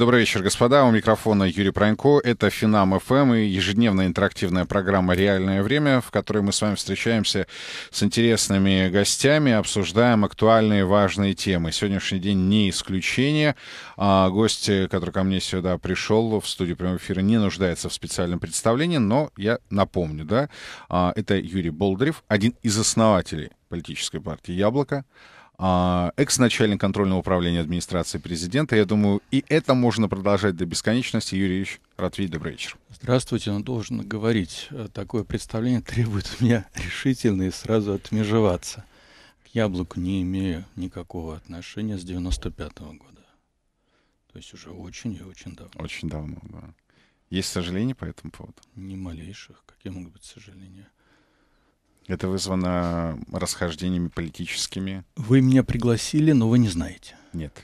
Добрый вечер, господа. У микрофона Юрий Пронько. Это Финам ФМ эм» и ежедневная интерактивная программа «Реальное время», в которой мы с вами встречаемся с интересными гостями, обсуждаем актуальные важные темы. Сегодняшний день не исключение. А гость, который ко мне сюда пришел в студию прямого эфира, не нуждается в специальном представлении, но я напомню, да, а, это Юрий Болдырев, один из основателей политической партии «Яблоко», а, экс-начальник контрольного управления администрации президента. Я думаю, и это можно продолжать до бесконечности. Юрий Юрьевич Ратвий, добрый вечер. Здравствуйте, он ну, должен говорить. Э, такое представление требует у меня решительно и сразу отмежеваться. К яблоку не имею никакого отношения с 95 -го года. То есть уже очень и очень давно. Очень давно, да. Есть сожаления по этому поводу? Ни малейших. Какие могут быть сожаления? Это вызвано расхождениями политическими? Вы меня пригласили, но вы не знаете. Нет.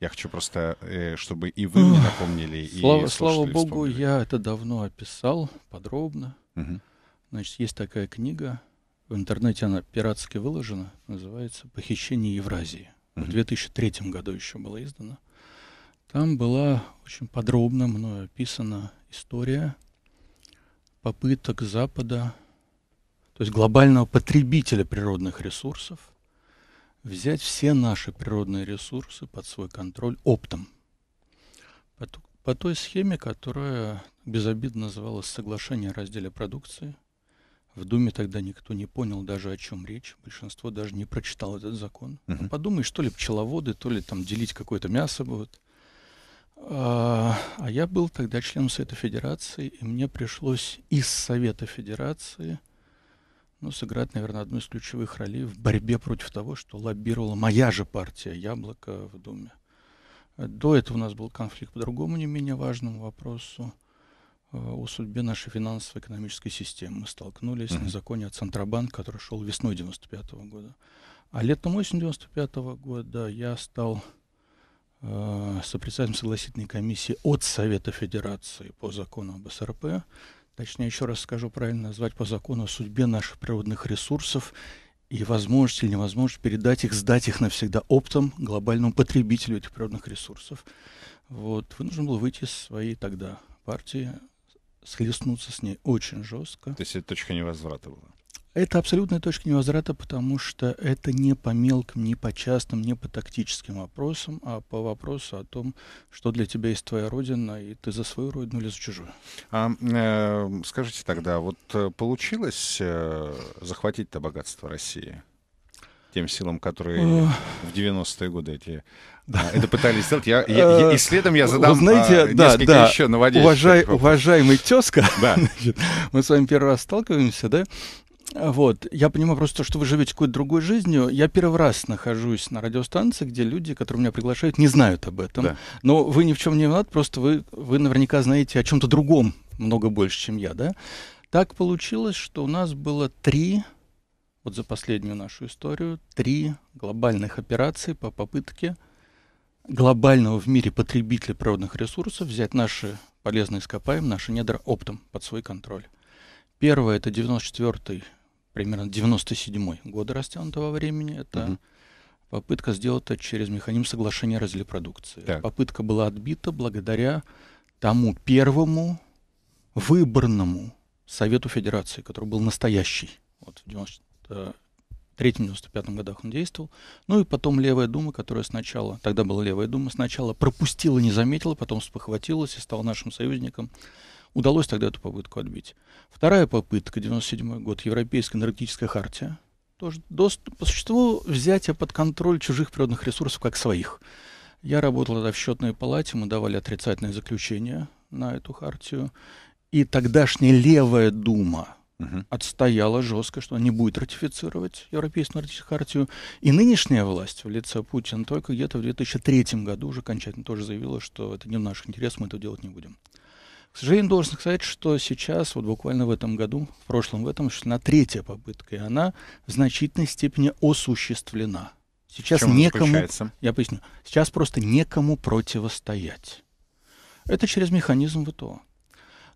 Я хочу просто, э, чтобы и вы мне напомнили, слава, и Слава богу, вспомнили. я это давно описал подробно. Угу. Значит, есть такая книга, в интернете она пиратски выложена, называется «Похищение Евразии». Угу. В 2003 году еще была издана. Там была очень подробно мною описана история попыток Запада то есть глобального потребителя природных ресурсов, взять все наши природные ресурсы под свой контроль оптом. По, по той схеме, которая безобидно называлась «Соглашение о разделе продукции», в Думе тогда никто не понял даже о чем речь, большинство даже не прочитал этот закон. Uh-huh. подумай, что ли пчеловоды, то ли там делить какое-то мясо будут. А, а я был тогда членом Совета Федерации, и мне пришлось из Совета Федерации ну, сыграть, наверное, одну из ключевых ролей в борьбе против того, что лоббировала моя же партия «Яблоко» в Думе. До этого у нас был конфликт по другому не менее важному вопросу э, о судьбе нашей финансово-экономической системы. Мы столкнулись mm-hmm. на законе о Центробанке, который шел весной 95 года. А летом осенью 95 года я стал э, сопредседателем согласительной комиссии от Совета Федерации по закону об СРП, точнее, еще раз скажу правильно, назвать по закону о судьбе наших природных ресурсов и возможность или невозможность передать их, сдать их навсегда оптом глобальному потребителю этих природных ресурсов. Вот, вынужден был выйти из своей тогда партии, схлестнуться с ней очень жестко. То есть это точка невозврата была? Это абсолютная точка невозврата, потому что это не по мелким, не по частным, не по тактическим вопросам, а по вопросу о том, что для тебя есть твоя родина, и ты за свою родину или за чужую. А, э, скажите тогда, вот э, получилось э, захватить это богатство России? тем силам, которые в 90-е годы эти да. А, это пытались сделать. Я, я, я, э, и следом я задам а, знаете, а, да, несколько да. еще наводящих. Уважай, уважаемый тезка, да. значит, мы с вами первый раз сталкиваемся, да? Вот. Я понимаю просто, что вы живете какой-то другой жизнью. Я первый раз нахожусь на радиостанции, где люди, которые меня приглашают, не знают об этом. Да. Но вы ни в чем не виноват, просто вы, вы наверняка знаете о чем-то другом много больше, чем я, да? Так получилось, что у нас было три, вот за последнюю нашу историю, три глобальных операции по попытке глобального в мире потребителя природных ресурсов взять наши полезные ископаемые, наши недра оптом под свой контроль. Первое – это 94-й примерно 97 года растянутого времени. Это угу. попытка сделать это через механизм соглашения о разделе продукции. Так. Попытка была отбита благодаря тому первому выборному Совету Федерации, который был настоящий. Вот в 93-95 годах он действовал. Ну и потом Левая Дума, которая сначала, тогда была Левая Дума, сначала пропустила, не заметила, потом спохватилась и стала нашим союзником Удалось тогда эту попытку отбить. Вторая попытка, 1997 год, Европейская энергетическая хартия. Тоже доступ, по существу взятие под контроль чужих природных ресурсов как своих. Я работал тогда в счетной палате, мы давали отрицательное заключение на эту хартию. И тогдашняя левая дума угу. отстояла жестко, что она не будет ратифицировать Европейскую энергетическую хартию. И нынешняя власть в лице Путина только где-то в 2003 году уже окончательно тоже заявила, что это не в наших интересах, мы этого делать не будем. К сожалению, должен сказать, что сейчас, вот буквально в этом году, в прошлом, в этом, на третья попытка, и она в значительной степени осуществлена. Сейчас некому, я поясню, сейчас просто некому противостоять. Это через механизм ВТО.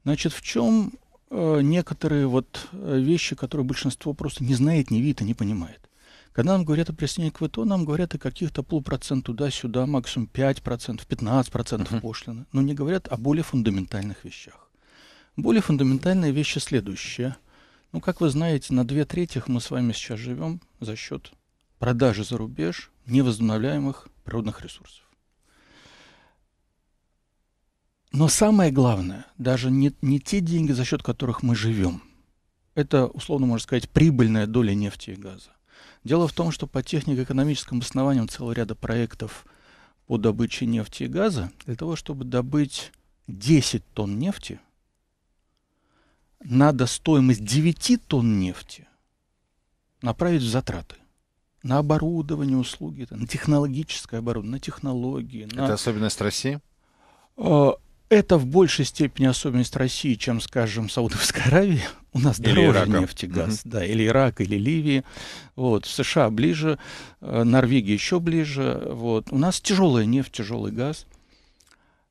Значит, в чем э, некоторые вот э, вещи, которые большинство просто не знает, не видит и не понимает. Когда нам говорят о присоединении к ВТО, нам говорят о каких-то полпроцент туда-сюда, максимум 5%, 15% uh-huh. пошлины, но не говорят о более фундаментальных вещах. Более фундаментальные вещи следующие. Ну, как вы знаете, на две трети мы с вами сейчас живем за счет продажи за рубеж невозобновляемых природных ресурсов. Но самое главное, даже не, не те деньги, за счет которых мы живем, это, условно можно сказать, прибыльная доля нефти и газа. Дело в том, что по технико-экономическим основаниям целого ряда проектов по добыче нефти и газа, для того, чтобы добыть 10 тонн нефти, надо стоимость 9 тонн нефти направить в затраты на оборудование, услуги, на технологическое оборудование, на технологии. Это на... особенность России? А, это в большей степени особенность России, чем, скажем, Саудовской Аравии. У нас или дороже нефть и газ, mm да, или Ирак, или Ливии. Вот, США ближе, э, Норвегия еще ближе. Вот. У нас тяжелая нефть, тяжелый газ.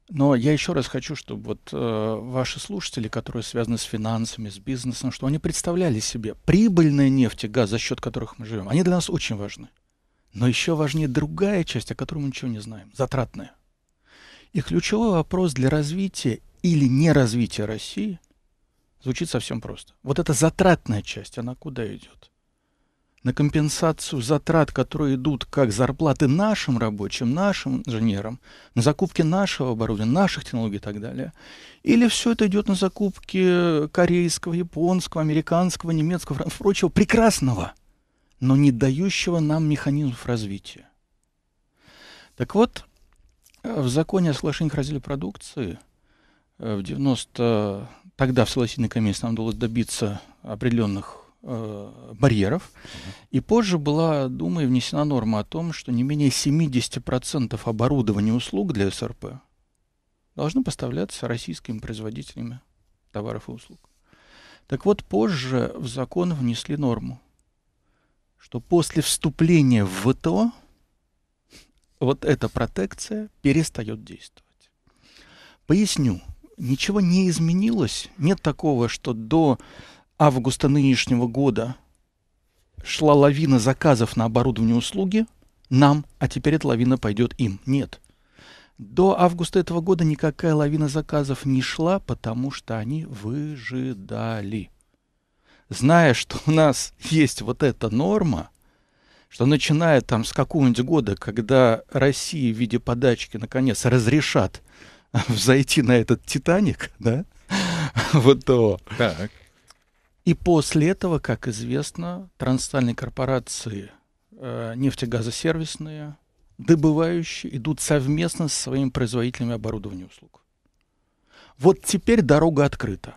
Но я еще раз хочу, чтобы вот э, ваши слушатели, которые связаны с финансами, с бизнесом, что они представляли себе прибыльная нефть и газ, за счет которых мы живем. Они для нас очень важны. Но еще важнее другая часть, о которой мы ничего не знаем, затратная. И ключевой вопрос для развития или неразвития России звучит совсем просто. Вот эта затратная часть, она куда идет? На компенсацию затрат, которые идут как зарплаты нашим рабочим, нашим инженерам, на закупки нашего оборудования, наших технологий и так далее. Или все это идет на закупки корейского, японского, американского, немецкого, прочего прекрасного, но не дающего нам механизмов развития. Так вот, в законе о соглашениях разделе продукции э, в 90 тогда в Солосиной комиссии нам удалось добиться определенных э, барьеров. И позже была Думой внесена норма о том, что не менее 70% оборудования и услуг для СРП должны поставляться российскими производителями товаров и услуг. Так вот, позже в закон внесли норму, что после вступления в ВТО вот эта протекция перестает действовать. Поясню, ничего не изменилось. Нет такого, что до августа нынешнего года шла лавина заказов на оборудование услуги нам, а теперь эта лавина пойдет им. Нет. До августа этого года никакая лавина заказов не шла, потому что они выжидали. Зная, что у нас есть вот эта норма – что начиная там с какого-нибудь года, когда России в виде подачки наконец разрешат взойти на этот Титаник, да, вот то. Так. И после этого, как известно, транснациональные корпорации э, нефтегазосервисные, добывающие, идут совместно со своими производителями оборудования и услуг. Вот теперь дорога открыта.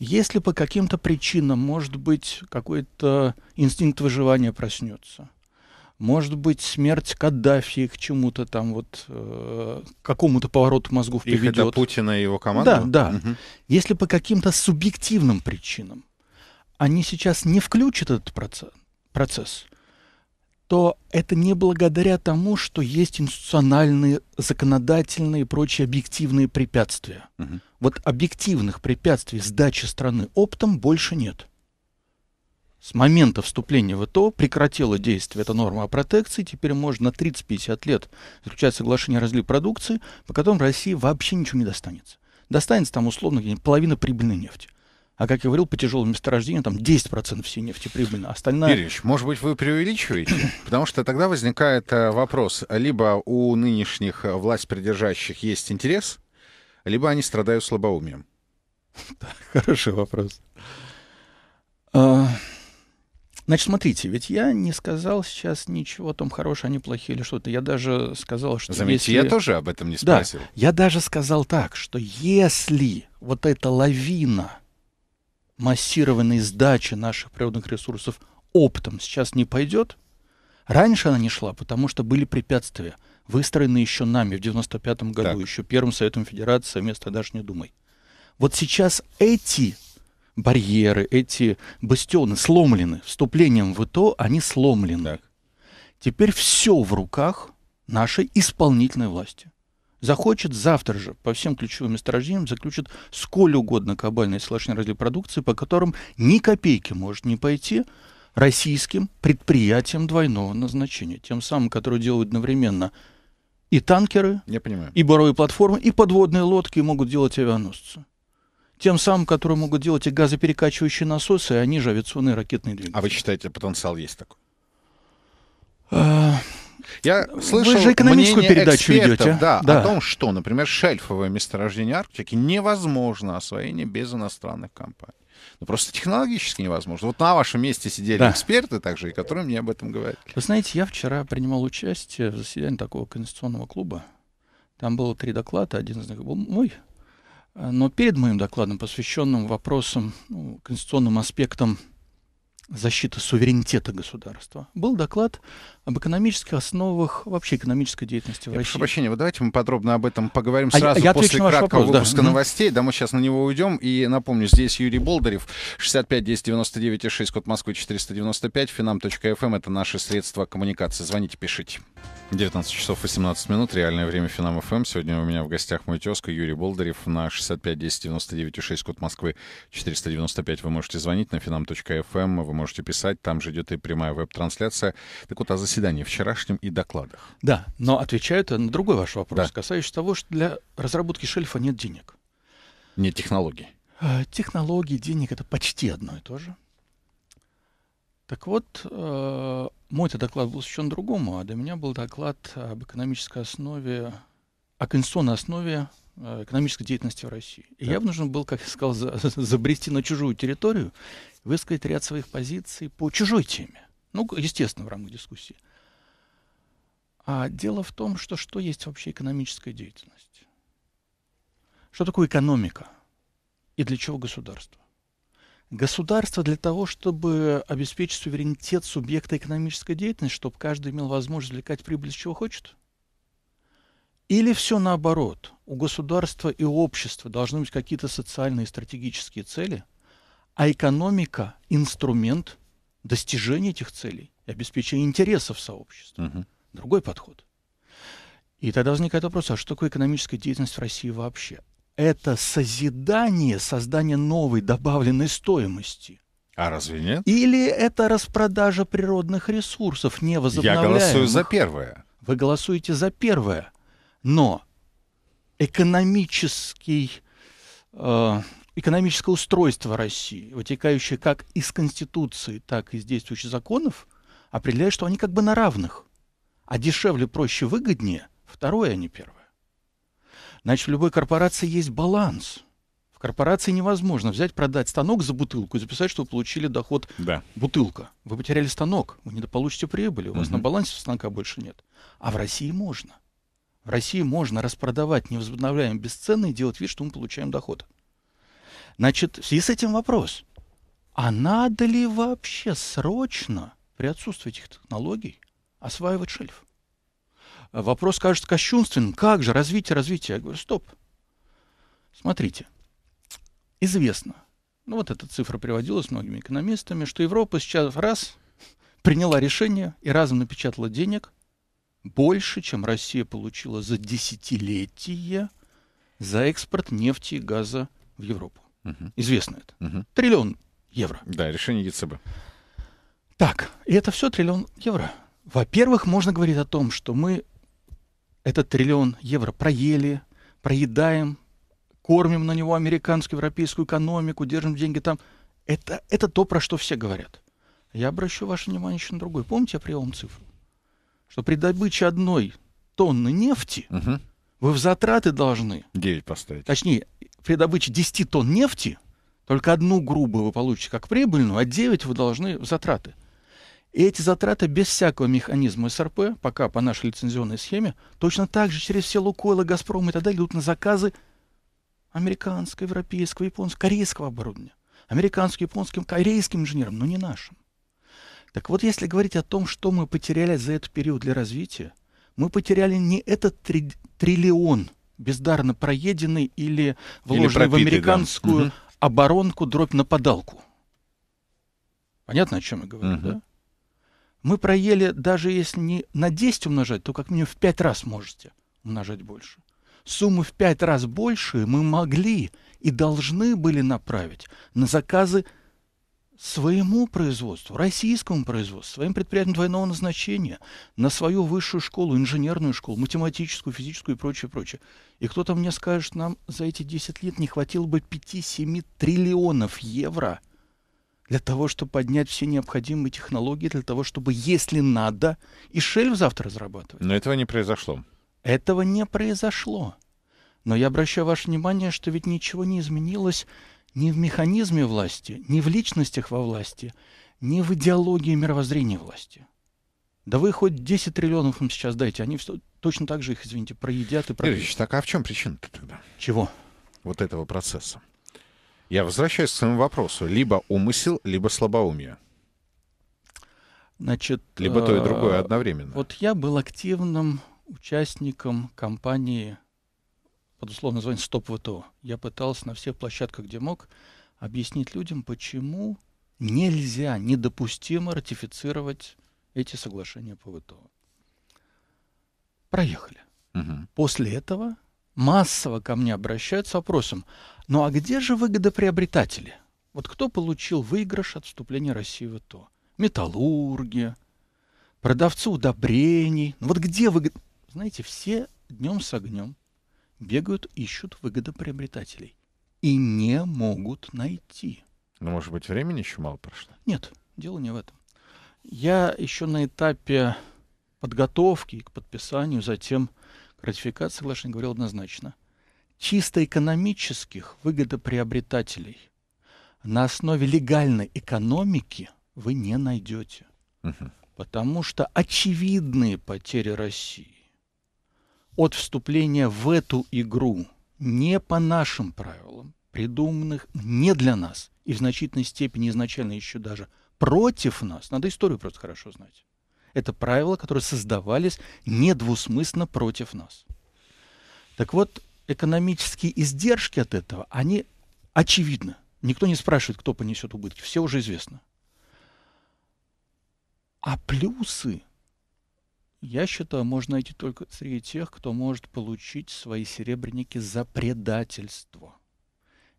Если по каким-то причинам, может быть, какой-то инстинкт выживания проснется – может быть, смерть Каддафи к чему-то там вот, э, к какому-то повороту мозгов Их приведет. это Путина и его команда. Да, да. Угу. Если по каким-то субъективным причинам они сейчас не включат этот процесс, процесс, то это не благодаря тому, что есть институциональные, законодательные и прочие объективные препятствия. Угу. Вот объективных препятствий сдачи страны оптом больше нет с момента вступления в ИТО прекратила действие эта норма о протекции. Теперь можно на 30-50 лет заключать соглашение о разливе продукции, по которым России вообще ничего не достанется. Достанется там условно половина прибыльной нефти. А как я говорил, по тяжелым месторождениям там 10% всей нефти прибыльно, а остальная... Юрьевич, может быть, вы преувеличиваете? Потому что тогда возникает э, вопрос, либо у нынешних власть придержащих есть интерес, либо они страдают слабоумием. Хороший вопрос. А, Значит, смотрите, ведь я не сказал сейчас ничего о том, хорошие они, плохие или что-то. Я даже сказал, что Заметьте, если... я тоже об этом не спросил. Да, я даже сказал так, что если вот эта лавина массированной сдачи наших природных ресурсов оптом сейчас не пойдет, раньше она не шла, потому что были препятствия, выстроенные еще нами в 95 году, так. еще Первым Советом Федерации, вместо даже не думай. Вот сейчас эти барьеры, эти бастионы сломлены. Вступлением в ИТО они сломлены. Так. Теперь все в руках нашей исполнительной власти. Захочет завтра же по всем ключевым месторождениям заключит сколь угодно кабальные соглашения продукции, по которым ни копейки может не пойти российским предприятиям двойного назначения. Тем самым, которые делают одновременно и танкеры, Я понимаю. и буровые платформы, и подводные лодки, и могут делать авианосцы тем самым, которые могут делать и газоперекачивающие насосы, и они же авиационные ракетные двигатели. А вы считаете, потенциал есть такой? А, я слышал Вы же экономическую передачу идете. Да, да. о том, что, например, шельфовое месторождение Арктики невозможно освоение без иностранных компаний. Ну, просто технологически невозможно. Вот на вашем месте сидели да. эксперты также, и которые мне об этом говорят. Вы знаете, я вчера принимал участие в заседании такого конституционного клуба. Там было три доклада, один из них был мой, Э, но перед моим докладом, посвященным вопросам, ну, конституционным аспектам защиты суверенитета государства, был доклад об экономических основах вообще экономической деятельности в я России. Прошу вот давайте мы подробно об этом поговорим а сразу я, я после краткого вопрос, выпуска да. новостей. Да, мы сейчас на него уйдем. И напомню, здесь Юрий Болдырев, 65 10 99 6, код Москвы 495, финам.фм эм Это наши средства коммуникации. Звоните, пишите. 19 часов 18 минут, реальное время Финам ФМ. Эм. Сегодня у меня в гостях мой тезка Юрий Болдырев на 65 10 99 6, код Москвы 495. Вы можете звонить на финам.фм, эм, вы можете писать, там же идет и прямая веб-трансляция. Так вот, а за заседании вчерашнем и докладах. Да, но отвечают на другой ваш вопрос, да. касающийся того, что для разработки шельфа нет денег. Нет технологий. А, технологии, денег — это почти одно и то же. Так вот, э, мой-то доклад был совершенно другому, а для меня был доклад об экономической основе, о конституционной основе э, экономической деятельности в России. И да. я вынужден был, как я сказал, забрести на чужую территорию, высказать ряд своих позиций по чужой теме. Ну, естественно, в рамках дискуссии. А дело в том, что что есть вообще экономическая деятельность? Что такое экономика? И для чего государство? Государство для того, чтобы обеспечить суверенитет субъекта экономической деятельности, чтобы каждый имел возможность извлекать прибыль из чего хочет? Или все наоборот, у государства и общества должны быть какие-то социальные и стратегические цели, а экономика – инструмент – достижения этих целей и обеспечения интересов сообщества. Угу. Другой подход. И тогда возникает вопрос, а что такое экономическая деятельность в России вообще? Это созидание, создание новой добавленной стоимости. А разве нет? Или это распродажа природных ресурсов, невозобновляемых? Я голосую за первое. Вы голосуете за первое. Но экономический э, экономическое устройство России, вытекающее как из Конституции, так и из действующих законов, определяет, что они как бы на равных. А дешевле, проще, выгоднее – второе, а не первое. Значит, в любой корпорации есть баланс. В корпорации невозможно взять, продать станок за бутылку и записать, что вы получили доход да. бутылка. Вы потеряли станок, вы не дополучите прибыли, у вас угу. на балансе станка больше нет. А в России можно. В России можно распродавать невозобновляемые бесценные и делать вид, что мы получаем доход. Значит, в связи с этим вопрос. А надо ли вообще срочно при отсутствии этих технологий осваивать шельф? Вопрос кажется кощунственным. Как же развитие, развитие? Я говорю, стоп. Смотрите, известно, ну вот эта цифра приводилась многими экономистами, что Европа сейчас раз приняла решение и разом напечатала денег больше, чем Россия получила за десятилетие за экспорт нефти и газа в Европу. Угу. Известно это. Угу. Триллион евро. Да, решение ЕЦБ. Так, и это все триллион евро. Во-первых, можно говорить о том, что мы этот триллион евро проели, проедаем, кормим на него американскую, европейскую экономику, держим деньги там. Это, это то, про что все говорят. Я обращу ваше внимание еще на другое. Помните, я привел вам цифру? Что при добыче одной тонны нефти угу. вы в затраты должны... 9 поставить. Точнее, при добыче 10 тонн нефти только одну грубую вы получите как прибыльную, а 9 вы должны в затраты. И эти затраты без всякого механизма СРП, пока по нашей лицензионной схеме, точно так же через все Лукойлы, Газпром и так далее идут на заказы американского, европейского, японского, корейского оборудования. Американским, японским, корейским инженерам, но не нашим. Так вот, если говорить о том, что мы потеряли за этот период для развития, мы потеряли не этот три триллион – бездарно проеденный или вложенный или в американскую да. оборонку дробь на подалку. Понятно, о чем я говорю, угу. да? Мы проели, даже если не на 10 умножать, то как минимум в 5 раз можете умножать больше. Суммы в 5 раз больше мы могли и должны были направить на заказы своему производству, российскому производству, своим предприятиям двойного назначения, на свою высшую школу, инженерную школу, математическую, физическую и прочее, прочее. И кто-то мне скажет, что нам за эти 10 лет не хватило бы 5-7 триллионов евро для того, чтобы поднять все необходимые технологии, для того, чтобы, если надо, и шельф завтра разрабатывать. Но этого не произошло. Этого не произошло. Но я обращаю ваше внимание, что ведь ничего не изменилось не в механизме власти, не в личностях во власти, не в идеологии мировоззрения власти. Да вы хоть 10 триллионов им сейчас дайте, они все точно так же их, извините, проедят и проедят. Ильич, так а в чем причина-то тогда? Чего? Вот этого процесса. Я возвращаюсь к своему вопросу. Либо умысел, либо слабоумие. Значит, либо то и э, другое одновременно. Вот я был активным участником кампании под условным названием «Стоп ВТО». Я пытался на всех площадках, где мог, объяснить людям, почему нельзя, недопустимо ратифицировать эти соглашения по ВТО. Проехали. Угу. После этого массово ко мне обращаются с вопросом, ну а где же выгодоприобретатели? Вот кто получил выигрыш от вступления России в ВТО? Металлурги, продавцы удобрений. Ну вот где выгод... Знаете, все днем с огнем бегают, ищут выгодоприобретателей. И не могут найти. Ну, может быть, времени еще мало прошло? Нет, дело не в этом. Я еще на этапе подготовки к подписанию, затем к ратификации соглашения говорил однозначно. Чисто экономических выгодоприобретателей на основе легальной экономики вы не найдете. Угу. Потому что очевидные потери России от вступления в эту игру не по нашим правилам, придуманных не для нас и в значительной степени изначально еще даже против нас, надо историю просто хорошо знать. Это правила, которые создавались недвусмысленно против нас. Так вот, экономические издержки от этого, они очевидны. Никто не спрашивает, кто понесет убытки, все уже известно. А плюсы – я считаю, можно найти только среди тех, кто может получить свои серебряники за предательство.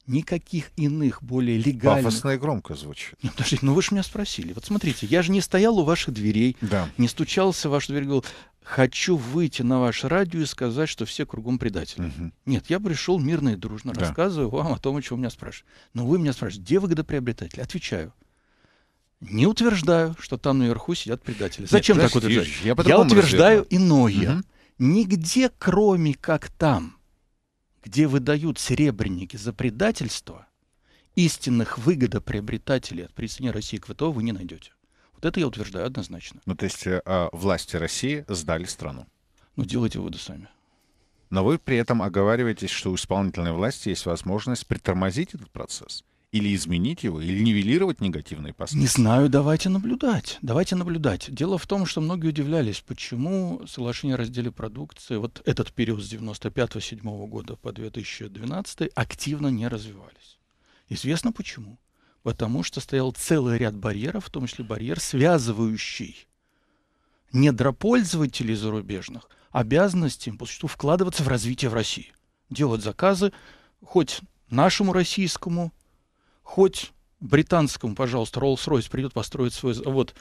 Никаких иных, более легальных... Пафосно и громко звучит. Ну, подождите, ну вы же меня спросили. Вот смотрите, я же не стоял у ваших дверей, да. не стучался в вашу дверь говорил, хочу выйти на ваше радио и сказать, что все кругом предатели. Угу. Нет, я пришел мирно и дружно, да. рассказываю вам о том, о чем меня спрашивают. Но вы меня спрашиваете, где выгодоприобретатель? Отвечаю. Не утверждаю, что там наверху сидят предатели. Зачем Нет, так утверждать? Я, я утверждаю разверну. иное. Угу. Нигде, кроме как там, где выдают серебряники за предательство, истинных выгодоприобретателей от присоединения России к ВТО вы не найдете. Вот это я утверждаю однозначно. Ну, то есть э, а, власти России сдали страну? Ну, делайте выводы сами. Но вы при этом оговариваетесь, что у исполнительной власти есть возможность притормозить этот процесс или изменить его, или нивелировать негативные последствия? Не знаю, давайте наблюдать. Давайте наблюдать. Дело в том, что многие удивлялись, почему соглашение о разделе продукции, вот этот период с 95-7 года по 2012 активно не развивались. Известно почему. Потому что стоял целый ряд барьеров, в том числе барьер, связывающий недропользователей зарубежных обязанностям по существу вкладываться в развитие в России, делать заказы хоть нашему российскому хоть британскому, пожалуйста, Rolls-Royce придет построить свой завод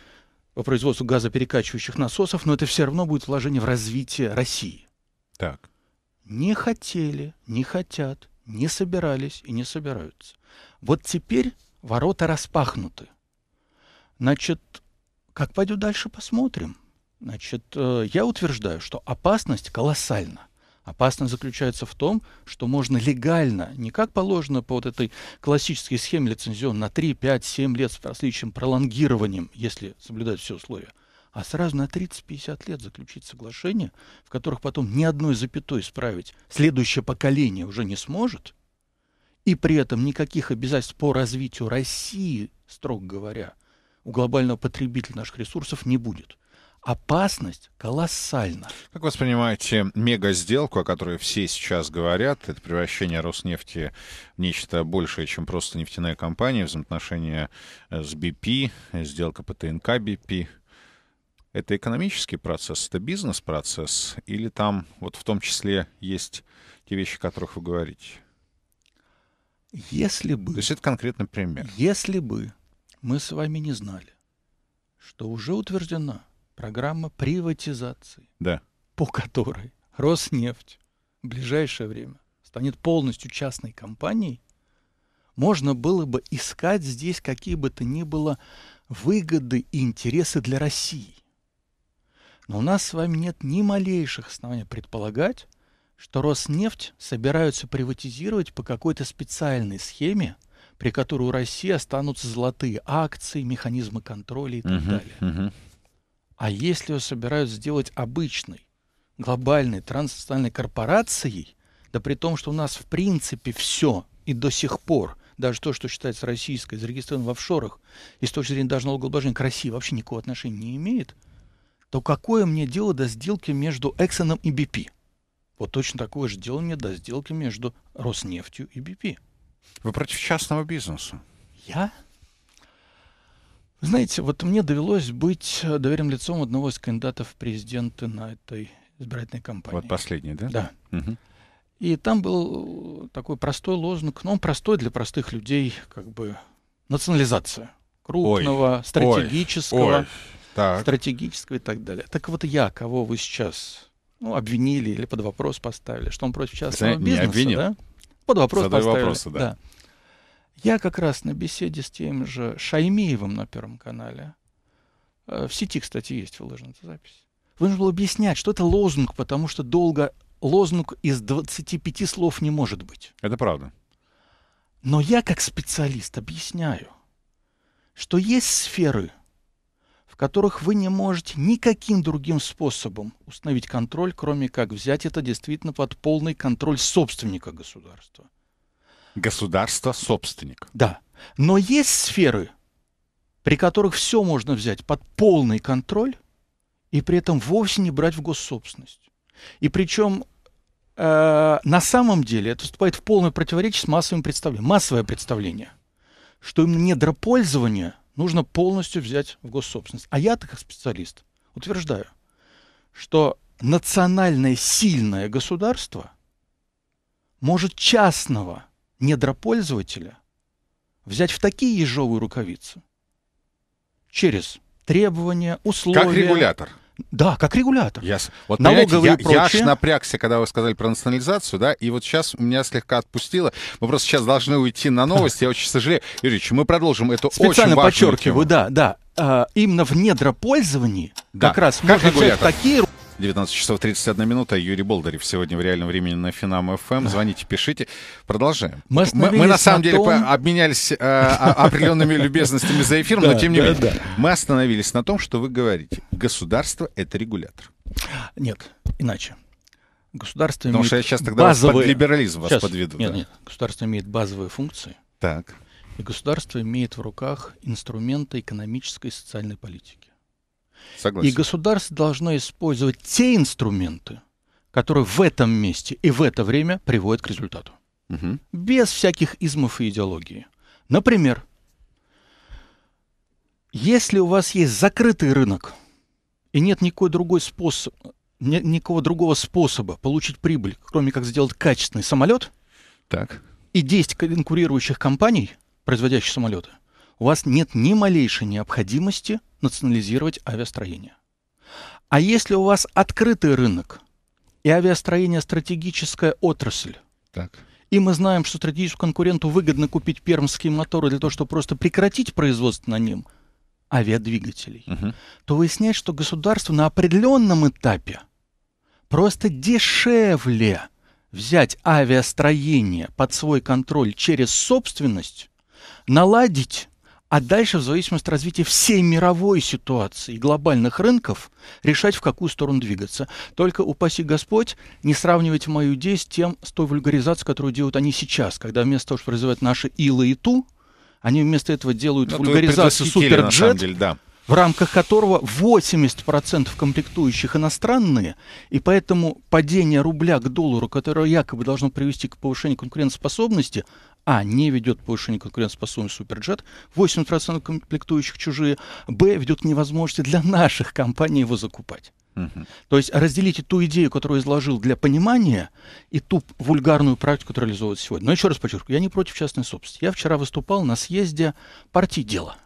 по производству газоперекачивающих насосов, но это все равно будет вложение в развитие России. Так. Не хотели, не хотят, не собирались и не собираются. Вот теперь ворота распахнуты. Значит, как пойдет дальше, посмотрим. Значит, э, я утверждаю, что опасность колоссальна. Опасность заключается в том, что можно легально, не как положено по вот этой классической схеме лицензион на 3, 5, 7 лет с различным пролонгированием, если соблюдать все условия, а сразу на 30-50 лет заключить соглашение, в которых потом ни одной запятой исправить следующее поколение уже не сможет, и при этом никаких обязательств по развитию России, строго говоря, у глобального потребителя наших ресурсов не будет – опасность колоссальна. Как вы воспринимаете мега-сделку, о которой все сейчас говорят, это превращение Роснефти в нечто большее, чем просто нефтяная компания, взаимоотношения э, с BP, сделка по ТНК BP? Это экономический процесс, это бизнес-процесс, или там вот в том числе есть те вещи, о которых вы говорите? Если бы... То есть это конкретный пример. Если бы мы с вами не знали, что уже утверждена программа приватизации, да. по которой Роснефть в ближайшее время станет полностью частной компанией, можно было бы искать здесь какие бы то ни было выгоды и интересы для России. Но у нас с вами нет ни малейших оснований предполагать, что Роснефть собираются приватизировать по какой-то специальной схеме, при которой у России останутся золотые акции, механизмы контроля и так uh-huh, далее. Uh-huh. А если его собирают сделать обычной, глобальной транснациональной корпорацией, да при том, что у нас в принципе все и до сих пор, даже то, что считается российской, зарегистрировано в офшорах, и с точки зрения даже налогообложения к России вообще никакого отношения не имеет, то какое мне дело до сделки между Эксоном и BP? Вот точно такое же дело мне до сделки между Роснефтью и BP. Вы против частного бизнеса? Я? Знаете, вот мне довелось быть э, доверенным лицом одного из кандидатов в президенты на этой избирательной кампании. Вот последний, да? Да. Угу. И там был э, такой простой лозунг, но он простой для простых людей, как бы национализация крупного, ой, стратегического, ой, ой, стратегического и так далее. Так вот я, кого вы сейчас ну, обвинили или под вопрос поставили, что он против частного Знаете, бизнеса, да? Под вопрос Задаю поставили. Вопросы, да. да. Я как раз на беседе с тем же Шаймиевым на Первом канале, э, в сети, кстати, есть выложена эта запись, вынужден был объяснять, что это лозунг, потому что долго лозунг из 25 слов не может быть. Это правда. Но я как специалист объясняю, что есть сферы, в которых вы не можете никаким другим способом установить контроль, кроме как взять это действительно под полный контроль собственника государства – Государство-собственник. Да. Но есть сферы, при которых все можно взять под полный контроль и при этом вовсе не брать в госсобственность. И причем э, на самом деле это вступает в полное противоречие с массовым представлением. Массовое представление, что именно недропользование нужно полностью взять в госсобственность. А я-то как специалист утверждаю, что национальное сильное государство может частного – недропользователя взять в такие ежовые рукавицы через требования, условия. Как регулятор. Да, как регулятор. Yes. Вот, Налоговые я, и я аж напрягся, когда вы сказали про национализацию, да, и вот сейчас меня слегка отпустило. Мы просто сейчас должны уйти на новости, я очень сожалею. Юрьевич, мы продолжим эту Специально очень важную подчеркиваю, тему. да, да. А, именно в недропользовании да. как раз как можно взять такие 19 часов 31 минута. Юрий Болдырев сегодня в реальном времени на Финам ФМ. Эм». Звоните, пишите. Продолжаем. Мы, мы, мы на самом на деле том... обменялись э, определенными любезностями за эфир, но тем не менее. Мы остановились на том, что вы говорите. Государство — это регулятор. Нет, иначе. Государство Потому что я сейчас тогда под либерализм вас подведу. Нет, нет. Государство имеет базовые функции. Так. И государство имеет в руках инструменты экономической и социальной политики. Согласен. И государство должно использовать те инструменты, которые в этом месте и в это время приводят к результату. Угу. Без всяких измов и идеологии. Например, если у вас есть закрытый рынок и нет никакой другой способ, нет никакого другого способа получить прибыль, кроме как сделать качественный самолет, так. и 10 конкурирующих компаний, производящих самолеты, у вас нет ни малейшей необходимости национализировать авиастроение. А если у вас открытый рынок и авиастроение стратегическая отрасль, так. И мы знаем, что стратегическому конкуренту выгодно купить пермские моторы для того, чтобы просто прекратить производство на ним авиадвигателей. Угу. То выясняется, что государство на определенном этапе просто дешевле взять авиастроение под свой контроль через собственность, наладить а дальше, в зависимости от развития всей мировой ситуации и глобальных рынков, решать, в какую сторону двигаться. Только, упаси Господь, не сравнивать мою идею с, тем, с той вульгаризацией, которую делают они сейчас, когда вместо того, чтобы развивать наши илы и ту, они вместо этого делают ну, вульгаризацию суперджет, деле, да. в рамках которого 80% комплектующих иностранные, и поэтому падение рубля к доллару, которое якобы должно привести к повышению конкурентоспособности, а. Не ведет повышение повышению конкурентоспособности Суперджет. 80% комплектующих чужие. Б. Ведет к невозможности для наших компаний его закупать. Угу. То есть разделите ту идею, которую изложил для понимания, и ту вульгарную практику, которая реализовывается сегодня. Но еще раз подчеркну, я не против частной собственности. Я вчера выступал на съезде партии дела.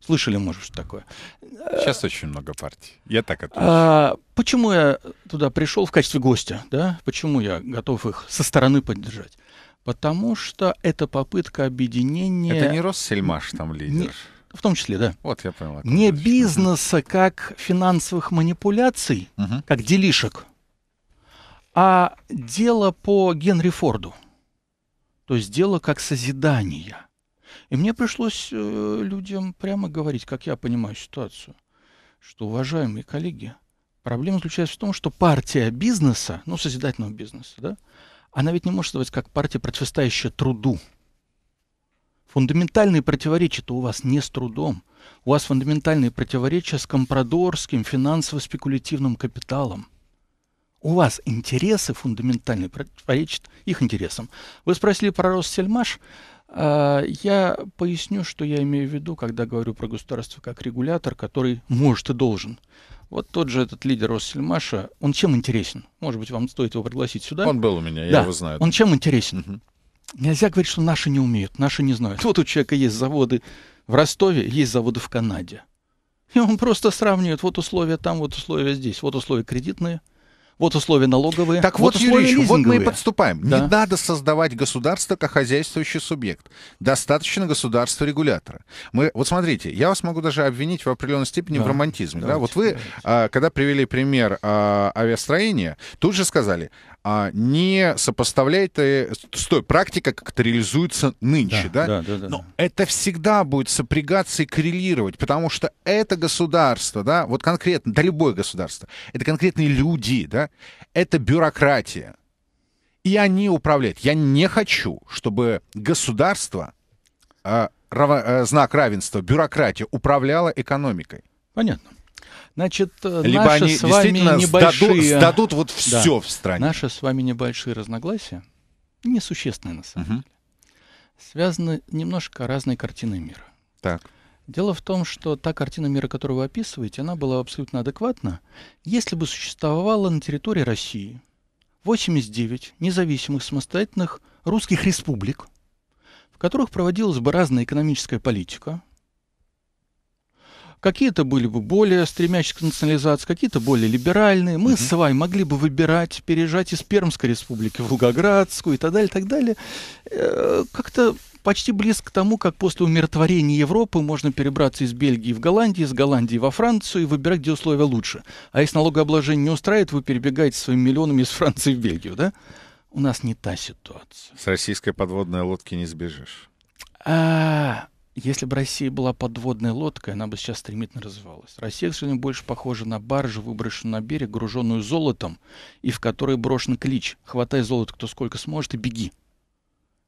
Слышали, может, что такое? Сейчас очень много партий. Я так отвечу. А, почему я туда пришел в качестве гостя? Да? Почему я готов их со стороны поддержать? Потому что это попытка объединения... Это не Россельмаш там лидер. Не... В том числе, да. Вот я понял. Не значит. бизнеса как финансовых манипуляций, угу. как делишек, а дело по Генри Форду. То есть дело как созидание. И мне пришлось э, людям прямо говорить, как я понимаю ситуацию, что, уважаемые коллеги, проблема заключается в том, что партия бизнеса, ну, созидательного бизнеса, да, она ведь не может быть как партия, противостоящая труду. Фундаментальные противоречия-то у вас не с трудом. У вас фундаментальные противоречия с компрадорским финансово-спекулятивным капиталом. У вас интересы фундаментальные противоречат их интересам. Вы спросили про Россельмаш. А, я поясню, что я имею в виду, когда говорю про государство как регулятор, который может и должен. Вот тот же этот лидер Россельмаша, он чем интересен? Может быть, вам стоит его пригласить сюда? Он был у меня, да. я его знаю. Он чем интересен? Нельзя говорить, что наши не умеют, наши не знают. Вот у человека есть заводы в Ростове, есть заводы в Канаде. И он просто сравнивает вот условия там, вот условия здесь, вот условия кредитные – вот условия налоговые. Так вот, вот Юрий, вот мы и подступаем. Да. Не надо создавать государство как хозяйствующий субъект. Достаточно государства-регулятора. Мы, вот смотрите, я вас могу даже обвинить в определенной степени да. в романтизме. Давайте, да? Вот вы, давайте. А, когда привели пример а, авиастроения, тут же сказали, а не сопоставляет э, с стой практика как это реализуется нынче. Да, да? Да, да, да. Но это всегда будет сопрягаться и коррелировать, потому что это государство, да, вот конкретно, да любое государство, это конкретные люди, да, это бюрократия. И они управляют. Я не хочу, чтобы государство, э, рава, э, знак равенства, бюрократия управляла экономикой. Понятно. Значит, э, Либо наши они с вами небольшие... Сдадут, сдадут вот все да, в стране. Наши с вами небольшие разногласия, несущественные на самом угу. деле, связаны немножко разной картиной мира. Так. Дело в том, что та картина мира, которую вы описываете, она была абсолютно адекватна, если бы существовала на территории России 89 независимых самостоятельных русских республик, в которых проводилась бы разная экономическая политика, Какие-то были бы более стремящиеся к национализации, какие-то более либеральные. Мы угу. с вами могли бы выбирать, переезжать из Пермской республики в Волгоградскую и так далее, и так далее. Э, как-то почти близко к тому, как после умиротворения Европы можно перебраться из Бельгии в Голландию, из Голландии во Францию и выбирать, где условия лучше. А если налогообложение не устраивает, вы перебегаете своими миллионами из Франции в Бельгию, да? У нас не та ситуация. С российской подводной лодки не сбежишь. А, если бы Россия была подводной лодкой, она бы сейчас стремительно развивалась. Россия, к сожалению, больше похожа на баржу, выброшенную на берег, груженную золотом, и в которой брошен клич «Хватай золото, кто сколько сможет, и беги».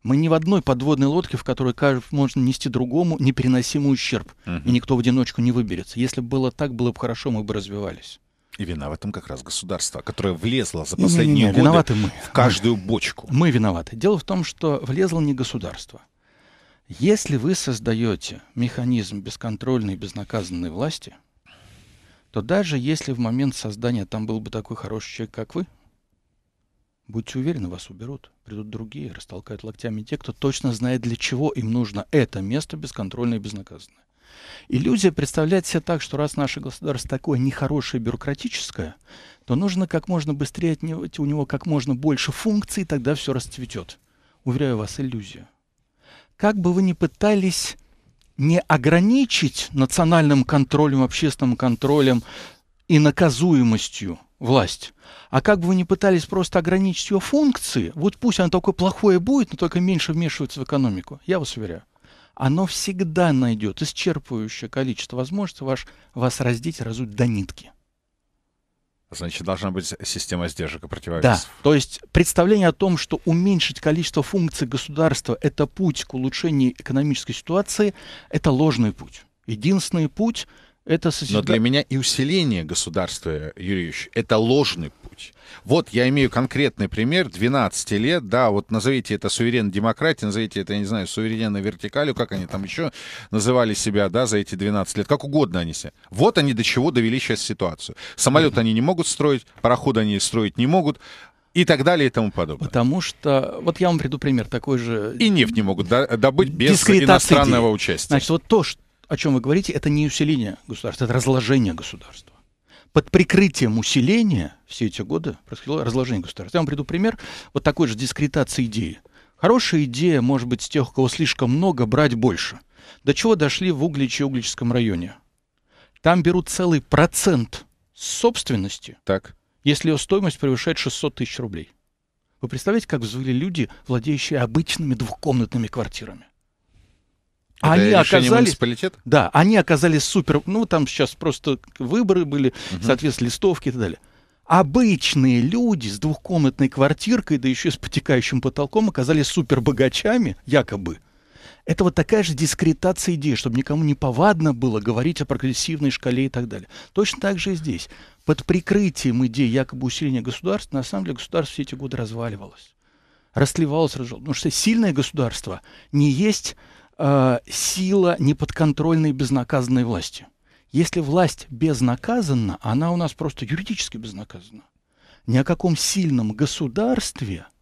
Мы не в одной подводной лодке, в которой каждый можно нести другому непереносимый ущерб, угу. и никто в одиночку не выберется. Если бы было так, было бы хорошо, мы бы развивались. И вина в этом как раз государство, которое влезло за последние не, не, не, годы мы. в каждую бочку. Мы виноваты. Дело в том, что влезло не государство — если вы создаете механизм бесконтрольной безнаказанной власти, то даже если в момент создания там был бы такой хороший человек, как вы, будьте уверены, вас уберут. Придут другие, растолкают локтями те, кто точно знает, для чего им нужно это место бесконтрольное и безнаказанное. Иллюзия представляет себя так, что раз наше государство такое нехорошее бюрократическое, то нужно как можно быстрее отнять у него как можно больше функций, тогда все расцветет. Уверяю вас, иллюзия как бы вы ни пытались не ограничить национальным контролем, общественным контролем и наказуемостью власть, а как бы вы ни пытались просто ограничить ее функции, вот пусть она такое плохое будет, но только меньше вмешивается в экономику, я вас уверяю, оно всегда найдет исчерпывающее количество возможностей ваш, вас раздеть и разуть до нитки. Значит, должна быть система сдержек и противовесов. Да, то есть представление о том, что уменьшить количество функций государства – это путь к улучшению экономической ситуации, это ложный путь. Единственный путь – это созида... Но для меня и усиление государства, Юрий Ильич, это ложный путь. Вот я имею конкретный пример, 12 лет, да, вот назовите это суверенной демократией, назовите это, я не знаю, суверенной вертикалью, как они там еще называли себя, да, за эти 12 лет, как угодно они себя. Вот они до чего довели сейчас ситуацию. Самолет mm-hmm. они не могут строить, пароходы они строить не могут, и так далее и тому подобное. Потому что, вот я вам приведу пример такой же. И нефть не могут добыть без иностранного идеи. участия. Значит, вот то, что о чем вы говорите, это не усиление государства, это разложение государства. Под прикрытием усиления все эти годы происходило разложение государства. Я вам приду пример вот такой же дискретации идеи. Хорошая идея, может быть, с тех, у кого слишком много, брать больше. До чего дошли в Угличе и Угличском районе? Там берут целый процент собственности, так. если ее стоимость превышает 600 тысяч рублей. Вы представляете, как взвыли люди, владеющие обычными двухкомнатными квартирами? Это они оказались, Да, они оказались супер, ну там сейчас просто выборы были, угу. соответственно, листовки и так далее. Обычные люди с двухкомнатной квартиркой, да еще и с потекающим потолком, оказались супер богачами, якобы. Это вот такая же дискретация идей, чтобы никому не повадно было говорить о прогрессивной шкале и так далее. Точно так же и здесь. Под прикрытием идеи якобы усиления государства, на самом деле государство все эти годы разваливалось. Расливалось, разжалось. Потому что сильное государство не есть э, сила неподконтрольной безнаказанной власти. Если власть безнаказанна, она у нас просто юридически безнаказана. Ни о каком сильном государстве –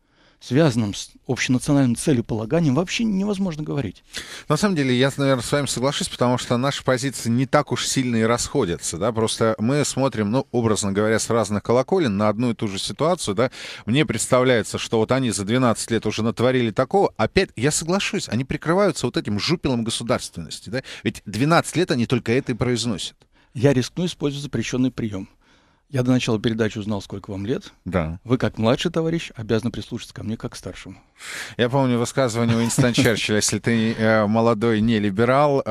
связанном с общенациональным целеполаганием, вообще невозможно говорить. На самом деле, я, наверное, с вами соглашусь, потому что наши позиции не так уж сильно и расходятся. Да? Просто мы смотрим, ну, образно говоря, с разных колоколен на одну и ту же ситуацию. Да? Мне представляется, что вот они за 12 лет уже натворили такого. Опять, я соглашусь, они прикрываются вот этим жупелом государственности. Да? Ведь 12 лет они только это и произносят. Я рискну использовать запрещенный прием – я до начала передачи узнал, сколько вам лет. Да. Вы, как младший товарищ, обязаны прислушаться ко мне, как к старшему. Я помню высказывание Уинстона Черчилля, если ты э, молодой не либерал, э,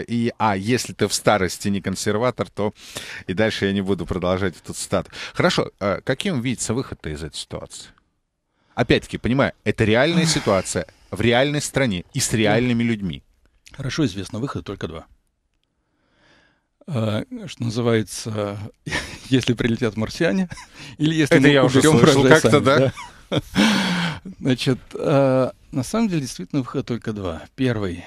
э, и, а, если ты в старости не консерватор, то и дальше я не буду продолжать этот стат. Хорошо, э, каким видится выход-то из этой ситуации? Опять-таки, понимаю, это реальная ситуация в реальной стране и с реальными людьми. Хорошо известно, выхода только два. Э, что называется, если прилетят марсиане, или если Это мы я уже слышал, как-то, да? да? Значит, э, на самом деле действительно выход только два. Первый.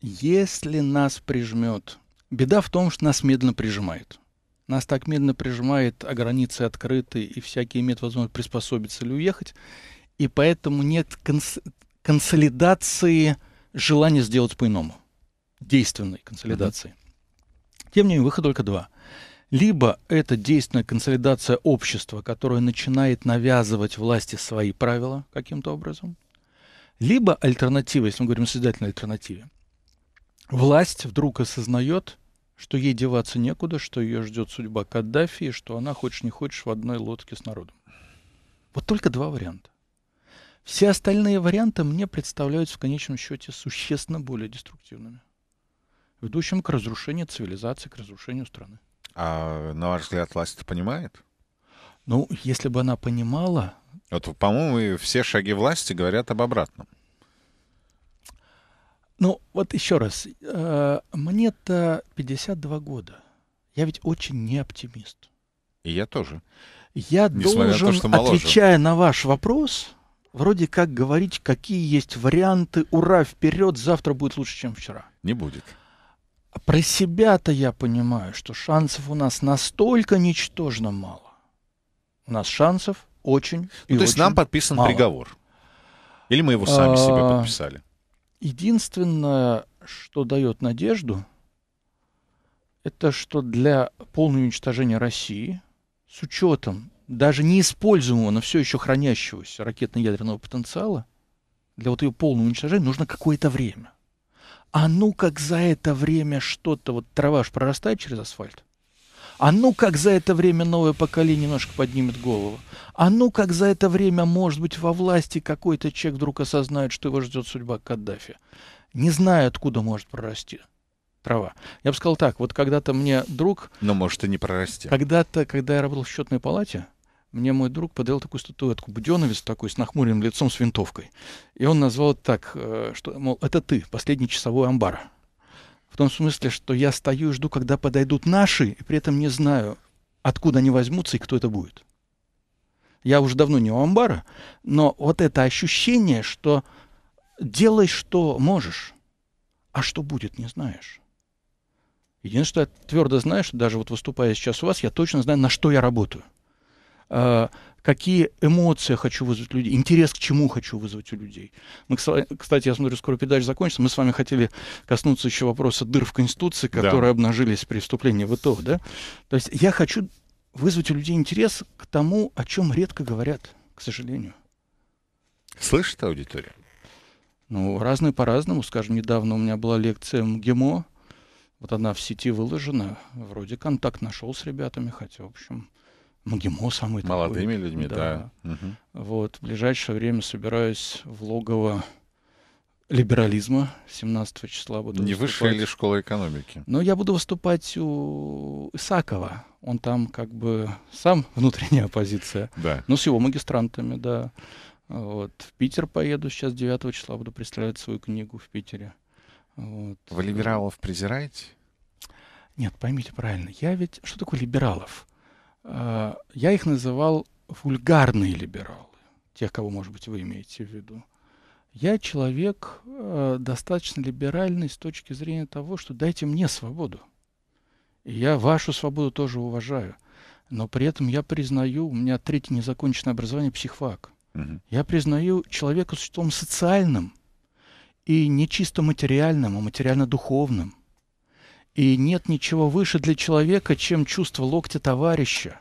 Если нас прижмет... Беда в том, что нас медленно прижимает. Нас так медленно прижимает, а границы открыты, и всякие имеют возможность приспособиться или уехать. И поэтому нет конс- консолидации желания сделать по-иному. Действенной консолидации. Mm-hmm. Тем не менее, выхода только два. Либо это действенная консолидация общества, которое начинает навязывать власти свои правила каким-то образом. Либо альтернатива, если мы говорим о созидательной альтернативе. Власть вдруг осознает, что ей деваться некуда, что ее ждет судьба Каддафи, и что она, хочешь не хочешь, в одной лодке с народом. Вот только два варианта. Все остальные варианты мне представляются в конечном счете существенно более деструктивными ведущим к разрушению цивилизации, к разрушению страны. А на ваш взгляд, власть это понимает? Ну, если бы она понимала... Вот, по-моему, все шаги власти говорят об обратном. Ну, вот еще раз. Э, мне-то 52 года. Я ведь очень не оптимист. И я тоже. Я Несмотря должен, на то, что моложе. отвечая на ваш вопрос, вроде как говорить, какие есть варианты. Ура, вперед, завтра будет лучше, чем вчера. Не будет про себя-то я понимаю, что шансов у нас настолько ничтожно мало. У нас шансов очень ну, и То очень есть нам подписан мало. приговор. Или мы его сами а, себе подписали? Единственное, что дает надежду, это что для полного уничтожения России с учетом даже неиспользуемого, но все еще хранящегося ракетно-ядерного потенциала, для вот ее полного уничтожения нужно какое-то время а ну как за это время что-то, вот трава ж прорастает через асфальт, а ну как за это время новое поколение немножко поднимет голову, а ну как за это время, может быть, во власти какой-то человек вдруг осознает, что его ждет судьба Каддафи. Не знаю, откуда может прорасти трава. Я бы сказал так, вот когда-то мне друг... Но может и не прорасти. Когда-то, когда я работал в счетной палате, мне мой друг подарил такую статуэтку, буденовец такой, с нахмуренным лицом, с винтовкой. И он назвал так, э, что, мол, это ты, последний часовой амбар. В том смысле, что я стою и жду, когда подойдут наши, и при этом не знаю, откуда они возьмутся и кто это будет. Я уже давно не у амбара, но вот это ощущение, что делай, что можешь, а что будет, не знаешь. Единственное, что я твердо знаю, что даже вот выступая сейчас у вас, я точно знаю, на что я работаю. Э, какие эмоции хочу вызвать у людей, интерес к чему хочу вызвать у людей. Мы, кстати, я смотрю, скоро передача закончится. Мы с вами хотели коснуться еще вопроса дыр в Конституции, которые да. обнажились при вступлении в ИТО. Да? То есть я хочу вызвать у людей интерес к тому, о чем редко говорят, к сожалению. Слышит аудитория? Ну, разные по-разному. Скажем, недавно у меня была лекция МГИМО. Вот она в сети выложена. Вроде контакт нашел с ребятами, хотя, в общем, ну, ГИМО самый Молодыми такой. людьми, да. да. Угу. Вот, в ближайшее время собираюсь в логово либерализма 17 числа. Буду Не выше высшая ли школа экономики? Но ну, я буду выступать у Исакова. Он там как бы сам внутренняя оппозиция. Да. Но ну, с его магистрантами, да. Вот. В Питер поеду сейчас 9 числа, буду представлять свою книгу в Питере. Вот. Вы либералов презираете? Нет, поймите правильно. Я ведь... Что такое либералов? Э, я их называл вульгарные либералы, тех, кого, может быть, вы имеете в виду. Я человек э, достаточно либеральный с точки зрения того, что дайте мне свободу. И я вашу свободу тоже уважаю. Но при этом я признаю, у меня третье незаконченное образование психфак. Я признаю человека существом социальным и не чисто материальным, а материально-духовным. И нет ничего выше для человека, чем чувство локтя товарища,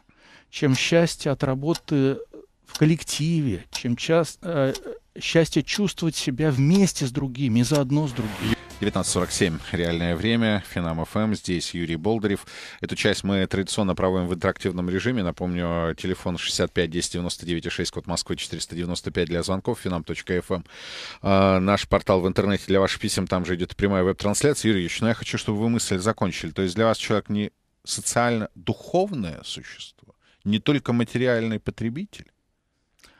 чем счастье от работы в коллективе, чем часто э, счастье чувствовать себя вместе с другими и заодно с другими. 19.47. Реальное время. Финам ФМ. Эм. Здесь Юрий Болдырев. Эту часть мы традиционно проводим в интерактивном режиме. Напомню, телефон 65 10 99 код Москвы 495 для звонков. Финам.фм. Эм. А, наш портал в интернете для ваших писем. Там же идет прямая веб-трансляция. Юрий Юрьевич, ну я хочу, чтобы вы мысль закончили. То есть для вас человек не социально-духовное существо, не только материальный потребитель,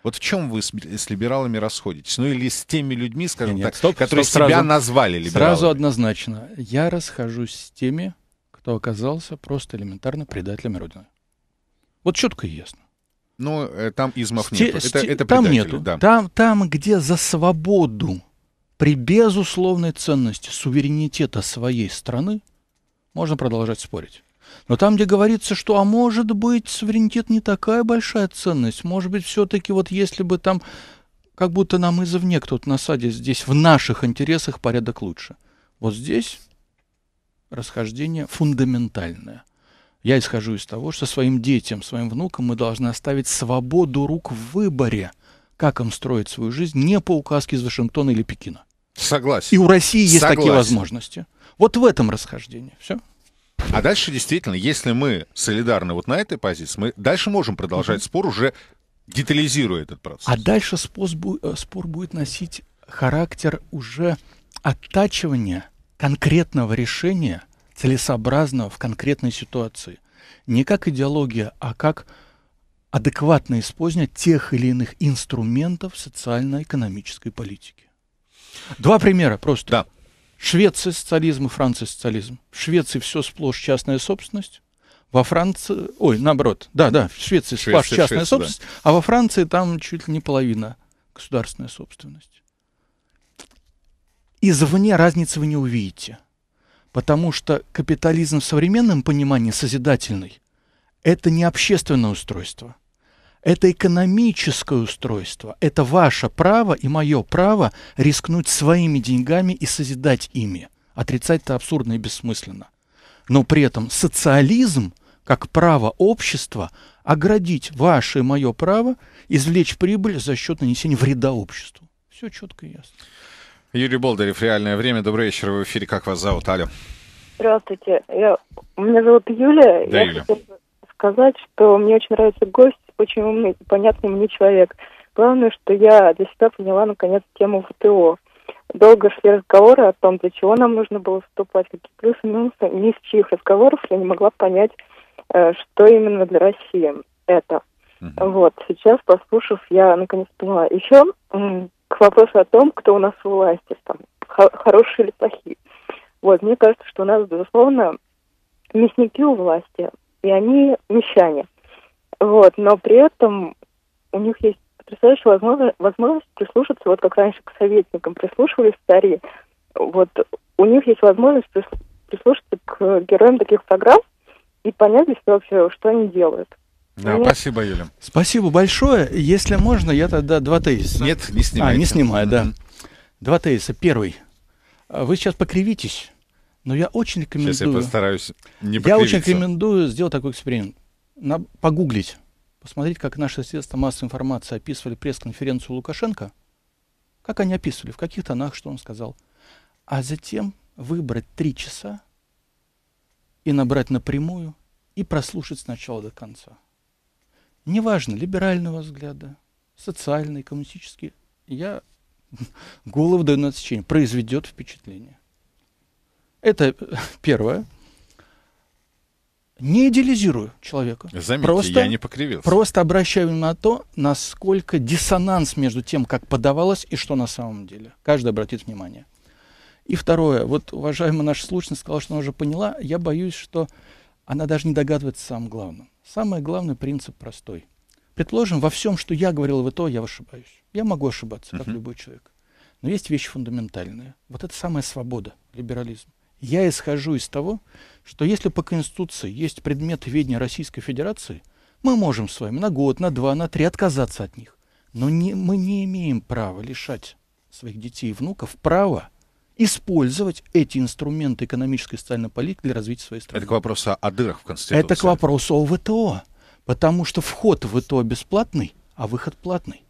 вот в чем вы с, с либералами расходитесь? Ну или с теми людьми, скажем нет, так, стоп, которые стоп, себя сразу, назвали либералами? Сразу однозначно. Я расхожусь с теми, кто оказался просто элементарно предателями Родины. Вот четко и ясно. Ну э, там измов Сте- Это, это там нету. Да. Там, там, где за свободу при безусловной ценности суверенитета своей страны можно продолжать спорить. Но там, где говорится, что, а может быть, суверенитет не такая большая ценность, может быть, все-таки вот если бы там, как будто нам извне кто-то насадит, здесь в наших интересах порядок лучше. Вот здесь расхождение фундаментальное. Я исхожу из того, что своим детям, своим внукам мы должны оставить свободу рук в выборе, как им строить свою жизнь, не по указке из Вашингтона или Пекина. Согласен. И у России есть Согласен. такие возможности. Вот в этом расхождение. Все. А дальше действительно, если мы солидарны вот на этой позиции, мы дальше можем продолжать mm спор уже детализируя этот процесс. А дальше спор, э, спор будет носить характер уже оттачивания конкретного решения, целесообразного в конкретной ситуации. Не как идеология, а как адекватное использование тех или иных инструментов социально-экономической политики. Два примера просто. Да. Швеция социализм и Франция социализм. В Швеции все сплошь частная собственность. Во Франции, ой, наоборот, да, да, в Швеции Швеция, сплошь частная Швеция, собственность, да. а во Франции там чуть ли не половина государственная собственность. Извне разницы вы не увидите, потому что капитализм в современном понимании созидательный – это не общественное устройство – это экономическое устройство. Это ваше право и мое право рискнуть своими деньгами и созидать ими. Отрицать это абсурдно и бессмысленно. Но при этом социализм, как право общества, оградить ваше и мое право, извлечь прибыль за счет нанесения вреда обществу. Все четко и ясно. Юрий Болдырев, «Реальное время». Добрый вечер, в эфире. Как вас зовут? Алло. Здравствуйте. Я... Меня зовут Юлия. Да, Я Юля. хотела сказать, что мне очень нравится гость очень умный, понятный мне человек. Главное, что я для себя поняла, наконец, тему ВТО. Долго шли разговоры о том, для чего нам нужно было вступать, какие плюсы и минусы. Ни из чьих разговоров я не могла понять, э, что именно для России это. Uh-huh. Вот, сейчас, послушав, я наконец поняла. Еще к вопросу о том, кто у нас у власти, там, хорошие или плохие. Вот, мне кажется, что у нас, безусловно, мясники у власти, и они мещане. Вот, но при этом у них есть потрясающая возможность, возможность прислушаться, вот как раньше к советникам прислушивались цари, вот у них есть возможность прислушаться к героям таких программ и понять для вообще, что они делают. Да, Нет. спасибо, Юля. Спасибо большое. Если можно, я тогда два тезиса. Нет, не снимаю. А, не снимаю, да. Два тезиса. Первый. А, вы сейчас покривитесь, но я очень рекомендую... Сейчас я постараюсь не покривиться. Я очень рекомендую сделать такой эксперимент на, погуглить, посмотреть, как наши средства массовой информации описывали пресс-конференцию Лукашенко, как они описывали, в каких тонах, что он сказал, а затем выбрать три часа и набрать напрямую и прослушать сначала до конца. Неважно, либерального взгляда, социальный, коммунистический, я голову даю на отсечение, произведет впечатление. Это э, первое не идеализирую человека. Заметьте, просто, я не покривился. Просто обращаю на то, насколько диссонанс между тем, как подавалось и что на самом деле. Каждый обратит внимание. И второе. Вот уважаемая наша слушница сказала, что она уже поняла. Я боюсь, что она даже не догадывается о самом главном. Самый главный принцип простой. Предположим, во всем, что я говорил в ИТО, я ошибаюсь. Я могу ошибаться, как uh-huh. любой человек. Но есть вещи фундаментальные. Вот это самая свобода, либерализм. Я исхожу из того, что если по Конституции есть предмет ведения Российской Федерации, мы можем с вами на год, на два, на три отказаться от них. Но не, мы не имеем права лишать своих детей и внуков права использовать эти инструменты экономической и социальной политики для развития своей страны. Это к вопросу о дырах в Конституции. Это к вопросу о ВТО. Потому что вход в ВТО бесплатный, а выход платный.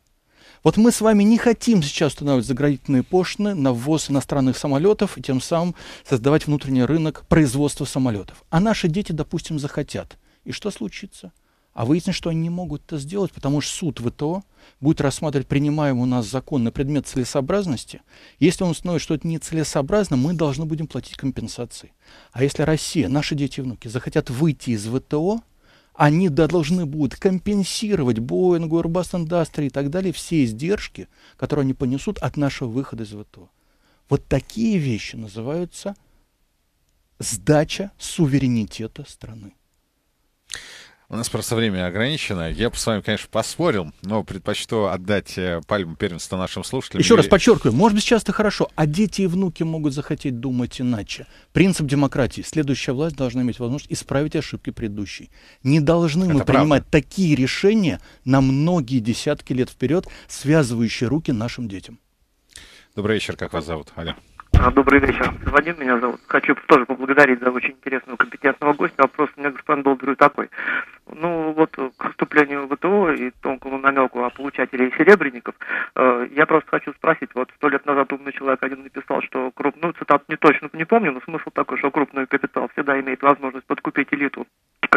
Вот мы с вами не хотим сейчас устанавливать заградительные пошлины на ввоз иностранных самолетов и тем самым создавать внутренний рынок производства самолетов. А наши дети, допустим, захотят. И что случится? А выяснится, что они не могут это сделать, потому что суд ВТО будет рассматривать принимаемый у нас закон на предмет целесообразности. Если он установит, что это нецелесообразно, мы должны будем платить компенсации. А если Россия, наши дети и внуки захотят выйти из ВТО, они должны будут компенсировать Боингу, Airbus Industry и так далее все издержки, которые они понесут от нашего выхода из ВТО. Вот такие вещи называются сдача суверенитета страны. У нас просто время ограничено. Я бы с вами, конечно, поспорил, но предпочту отдать э, пальму первенства нашим слушателям. Еще и... раз подчеркиваю, может быть, часто хорошо, а дети и внуки могут захотеть думать иначе. Принцип демократии. Следующая власть должна иметь возможность исправить ошибки предыдущей. Не должны это мы правда. принимать такие решения на многие десятки лет вперед, связывающие руки нашим детям. Добрый вечер, как вас зовут? Алло. А, добрый вечер. Звонил меня зовут. Хочу тоже поблагодарить за очень интересного, компетентного гостя. Вопрос у меня к господину такой. Ну, вот к вступлению в ВТО и тонкому намеку о получателе серебряников, э, я просто хочу спросить, вот сто лет назад умный человек один написал, что крупную, цитат, не точно не помню, но смысл такой, что крупный капитал всегда имеет возможность подкупить элиту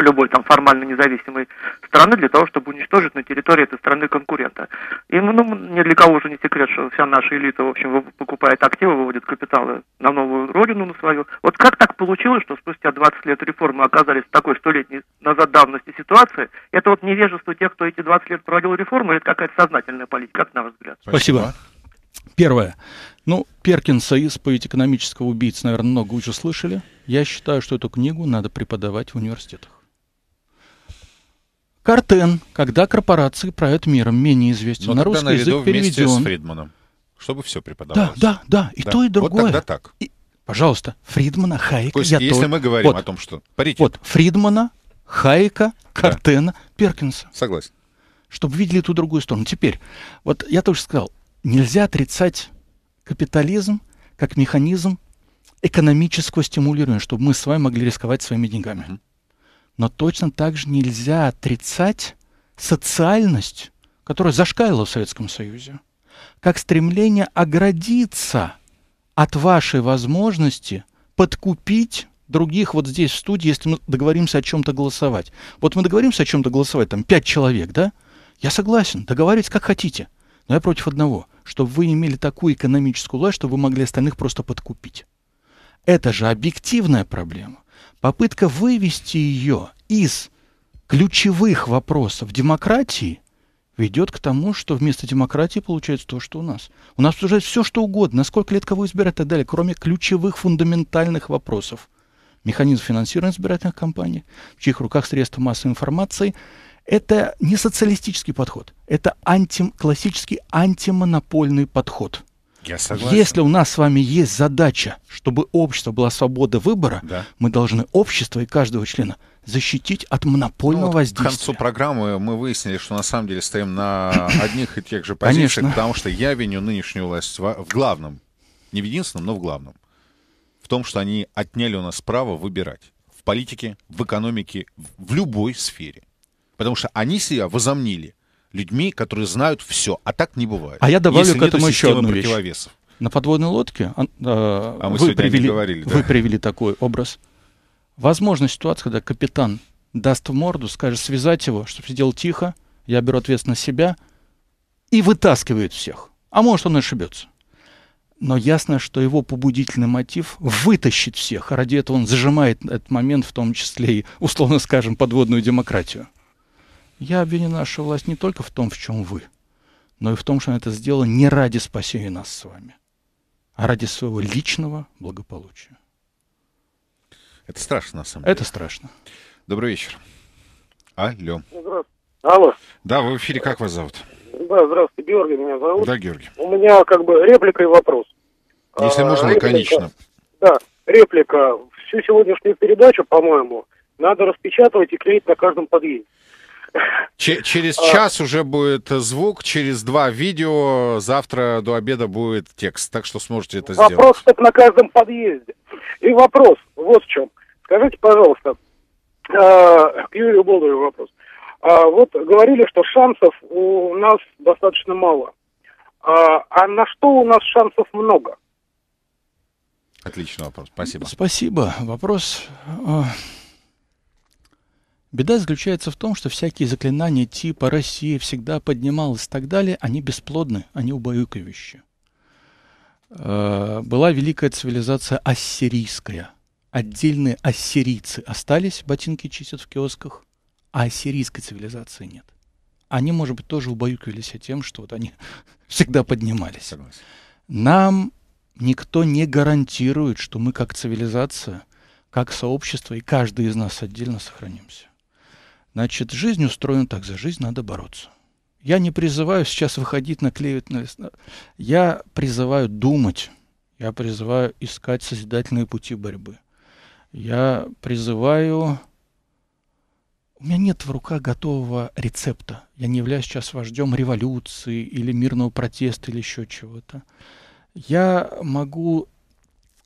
любой там формально независимой страны для того, чтобы уничтожить на территории этой страны конкурента. И ну, ну ни для кого уже не секрет, что вся наша элита, в общем, покупает активы, выводит капиталы на новую родину, на свою. Вот как так получилось, что спустя 20 лет реформы оказались в такой столетней назад давности ситуации? Это вот невежество тех, кто эти 20 лет проводил реформы, или какая-то сознательная политика, как на ваш взгляд? Спасибо. Первое. Ну, Перкинса «Исповедь экономического убийц, наверное, много уже слышали. Я считаю, что эту книгу надо преподавать в университетах. Картен, когда корпорации правят миром, менее известен. Но на русский язык переведен. с Фридманом, чтобы все преподавалось. Да, да, да, и да. то, и другое. Вот тогда так. И, пожалуйста, Фридмана, Хайка, То я если то... мы говорим вот, о том, что паритет. Вот, Фридмана, Хайка, Картена, да. Перкинса. Согласен. Чтобы видели ту другую сторону. Теперь, вот я тоже сказал, нельзя отрицать капитализм как механизм экономического стимулирования, чтобы мы с вами могли рисковать своими деньгами. Mm-hmm. Но точно так же нельзя отрицать социальность, которая зашкалила в Советском Союзе, как стремление оградиться от вашей возможности подкупить других вот здесь в студии, если мы договоримся о чем-то голосовать. Вот мы договоримся о чем-то голосовать, там пять человек, да? Я согласен, договаривайтесь как хотите. Но я против одного, чтобы вы имели такую экономическую власть, чтобы вы могли остальных просто подкупить. Это же объективная проблема попытка вывести ее из ключевых вопросов демократии ведет к тому, что вместо демократии получается то, что у нас. У нас обсуждают все, что угодно, сколько лет кого избирать и так далее, кроме ключевых фундаментальных вопросов. Механизм финансирования избирательных кампаний, в чьих руках средства массовой информации. Это не социалистический подход, это анти, классический антимонопольный подход – я согласен. Если у нас с вами есть задача, чтобы общество была свобода выбора, да. мы должны общество и каждого члена защитить от монопольного ну, вот воздействия. К концу программы мы выяснили, что на самом деле стоим на одних и тех же позициях, Конечно. потому что я виню нынешнюю власть в главном, не в единственном, но в главном, в том, что они отняли у нас право выбирать в политике, в экономике, в любой сфере. Потому что они себя возомнили людьми, которые знают все, а так не бывает. А я добавлю Если к этому еще одну вещь. На подводной лодке а, а, а вы, привели, говорили, да? вы привели такой образ. Возможна ситуация, когда капитан даст в морду, скажет связать его, чтобы сидел тихо, я беру ответственность на себя, и вытаскивает всех. А может, он ошибется. Но ясно, что его побудительный мотив вытащить всех. А ради этого он зажимает этот момент, в том числе и, условно скажем, подводную демократию. Я обвиню нашу власть не только в том, в чем вы, но и в том, что она это сделала не ради спасения нас с вами, а ради своего личного благополучия. Это страшно, на самом деле. Это страшно. Добрый вечер. Алло. Здравствуйте. Алло. Да, вы в эфире. Как вас зовут? Да, здравствуйте. Георгий меня зовут. Да, Георгий. У меня как бы реплика и вопрос. Если а, можно, реплика, лаконично. Да, реплика. Всю сегодняшнюю передачу, по-моему, надо распечатывать и клеить на каждом подъезде через а. час уже будет звук, через два видео, завтра до обеда будет текст, так что сможете это сделать. Вопрос так на каждом подъезде. И вопрос вот в чем. Скажите, пожалуйста, а, к Юрию Болдову вопрос. А, вот говорили, что шансов у нас достаточно мало. А на что у нас шансов много? Отличный вопрос, спасибо. Спасибо. Вопрос Беда заключается в том, что всякие заклинания типа «Россия всегда поднималась» и так далее, они бесплодны, они убаюкающие. Э, была великая цивилизация ассирийская. Отдельные ассирийцы остались, ботинки чистят в киосках, а ассирийской цивилизации нет. Они, может быть, тоже убаюкивались тем, что вот они всегда поднимались. Согласен. Нам никто не гарантирует, что мы как цивилизация, как сообщество и каждый из нас отдельно сохранимся. Значит, жизнь устроена так, за жизнь надо бороться. Я не призываю сейчас выходить на клеветное... Я призываю думать. Я призываю искать созидательные пути борьбы. Я призываю... У меня нет в руках готового рецепта. Я не являюсь сейчас вождем революции или мирного протеста или еще чего-то. Я могу...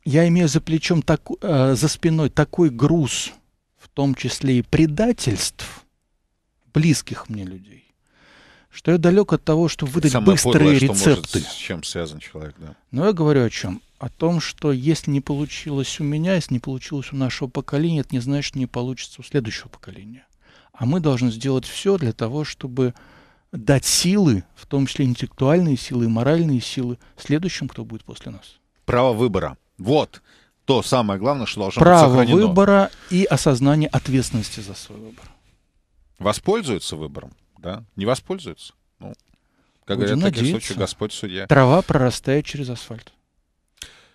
Я имею за плечом, так, э, за спиной такой груз – том числе и предательств близких мне людей, что я далек от того, чтобы выдать Самое быстрые подлое, рецепты. Что может, с чем связан человек, да. Но я говорю о чем? О том, что если не получилось у меня, если не получилось у нашего поколения, это не значит, что не получится у следующего поколения. А мы должны сделать все для того, чтобы дать силы, в том числе интеллектуальные силы и моральные силы, следующим, кто будет после нас. Право выбора. Вот то самое главное, что должно Право быть сохранено. Право выбора и осознание ответственности за свой выбор. воспользуется выбором, да? Не воспользуется Ну, как Будем говорят, надеяться. в таких случаях Господь судья. Трава прорастает через асфальт.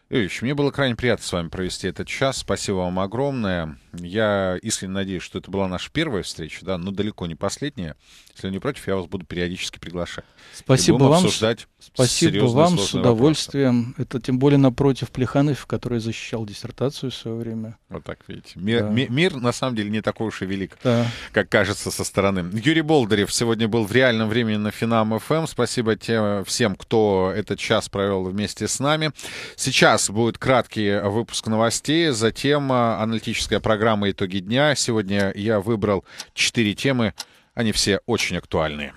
Юрьевич, мне было крайне приятно с вами провести этот час. Спасибо вам огромное. Я искренне надеюсь, что это была наша первая встреча, да, но далеко не последняя если не против, я вас буду периодически приглашать. Спасибо вам. Обсуждать спасибо вам с удовольствием. Вопросы. Это тем более напротив Плеханов, который защищал диссертацию в свое время. Вот так видите. Мир, да. ми, мир на самом деле не такой уж и велик, да. как кажется со стороны. Юрий Болдырев сегодня был в реальном времени на Финам ФМ. Эм. Спасибо тем, всем, кто этот час провел вместе с нами. Сейчас будет краткий выпуск новостей, затем а, аналитическая программа «Итоги дня». Сегодня я выбрал четыре темы, они все очень актуальные.